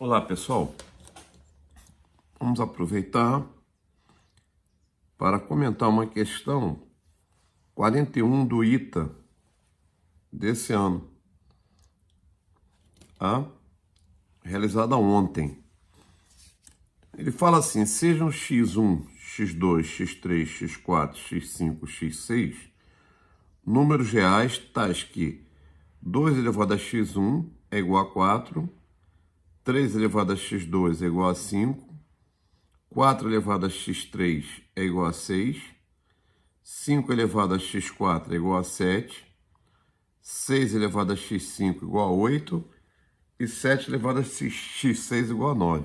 Olá pessoal, vamos aproveitar para comentar uma questão 41 do ITA desse ano, ah, realizada ontem. Ele fala assim: sejam x1, x2, x3, x4, x5, x6 números reais tais que 2 elevado a x1 é igual a 4 3 elevado a x2 é igual a 5, 4 elevado a x3 é igual a 6, 5 elevado a x4 é igual a 7, 6 elevado a x5 é igual a 8 e 7 elevado a x6 é igual a 9.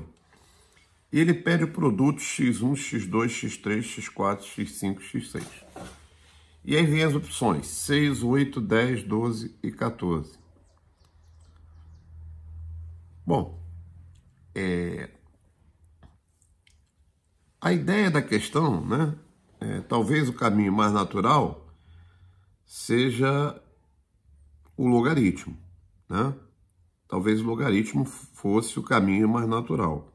E ele pede o produto x1, x2, x3, x4, x5, x6. E aí vem as opções 6, 8, 10, 12 e 14. Bom, é, a ideia da questão, né? É, talvez o caminho mais natural seja o logaritmo, né? Talvez o logaritmo fosse o caminho mais natural.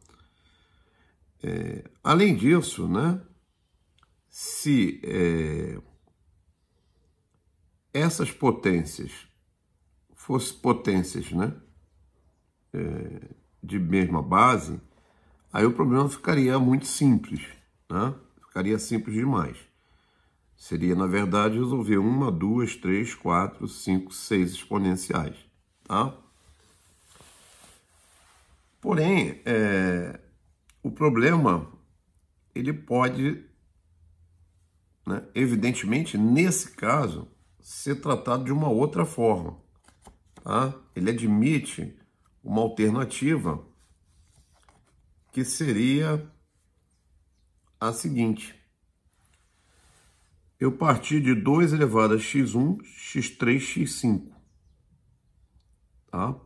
É, além disso, né? Se é, essas potências fossem potências, né? É, de mesma base, aí o problema ficaria muito simples, né? ficaria simples demais. Seria, na verdade, resolver uma, duas, três, quatro, cinco, seis exponenciais. Tá? Porém, é, o problema ele pode, né, evidentemente, nesse caso, ser tratado de uma outra forma. Tá? Ele admite uma alternativa que seria a seguinte. Eu parti de 2 elevado a x1, x3, x5. Tá?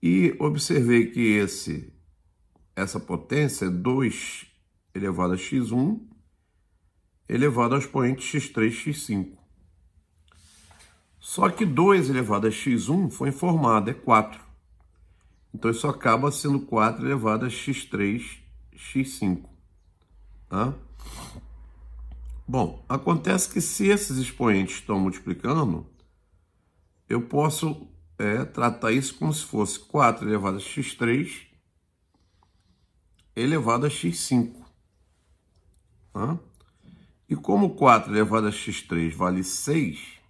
E observei que esse, essa potência é 2 elevado a x1 elevado ao expoente x3, x5. Só que 2 elevado a x1 foi informado, é 4. Então isso acaba sendo 4 elevado a x3, x5. Tá? Bom, acontece que se esses expoentes estão multiplicando, eu posso é, tratar isso como se fosse 4 elevado a x3 elevado a x5. Tá? E como 4 elevado a x3 vale 6,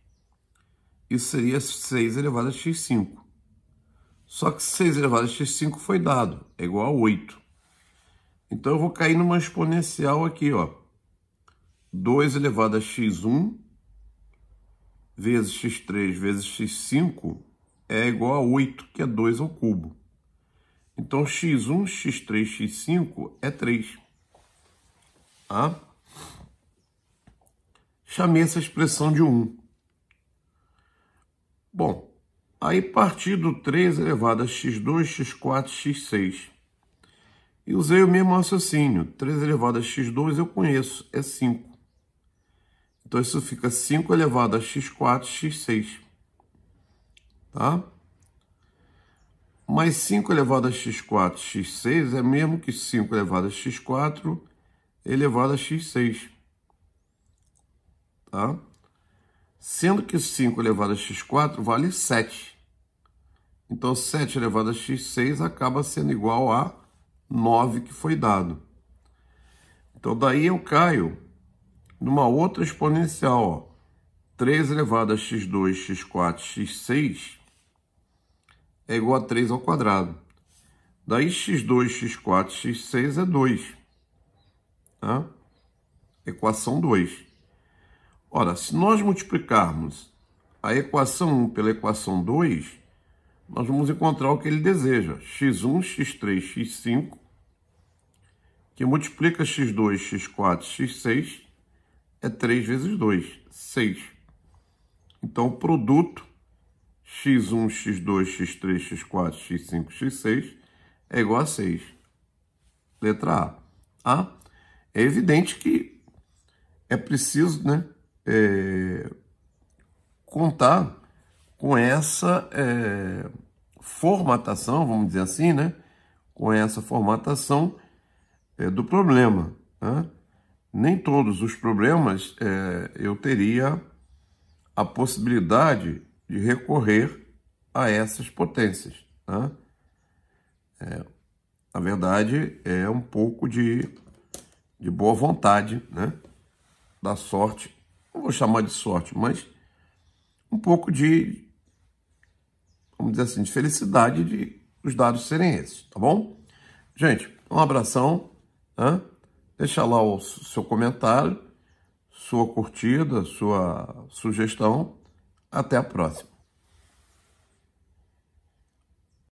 isso seria 6 elevado a x5. Só que 6 elevado a x5 foi dado, é igual a 8. Então eu vou cair numa exponencial aqui, ó. 2 elevado a x1 vezes x3 vezes x5 é igual a 8, que é 2 ao cubo. Então, x1, x3, x5 é 3. Tá? Chamei essa expressão de 1. Bom, aí parti do 3 elevado a x2, x4, x6. E usei o mesmo raciocínio. 3 elevado a x2 eu conheço, é 5. Então isso fica 5 elevado a x4, x6. Tá? Mais 5 elevado a x4, x6 é mesmo que 5 elevado a x4 elevado a x6. Tá? sendo que 5 elevado a x4 vale 7. Então, 7 elevado a x6 acaba sendo igual a 9 que foi dado. Então, daí eu caio numa outra exponencial. Ó. 3 elevado a x2, x4, x6 é igual a 3 ao quadrado. Daí x2, x4, x6 é 2. Tá? Equação 2. Ora, se nós multiplicarmos a equação 1 pela equação 2, nós vamos encontrar o que ele deseja, x1, x3, x5, que multiplica x2, x4, x6, é 3 vezes 2, 6. Então, o produto x1, x2, x3, x4, x5, x6 é igual a 6. Letra A. A. É evidente que é preciso né, é, contar com essa é, formatação, vamos dizer assim, né? com essa formatação é, do problema. Né? Nem todos os problemas é, eu teria a possibilidade de recorrer a essas potências. Né? É, na verdade, é um pouco de, de boa vontade, né? da sorte não vou chamar de sorte, mas um pouco de, vamos dizer assim, de felicidade de os dados serem esses, tá bom? Gente, um abração, né? deixa lá o seu comentário, sua curtida, sua sugestão. Até a próxima.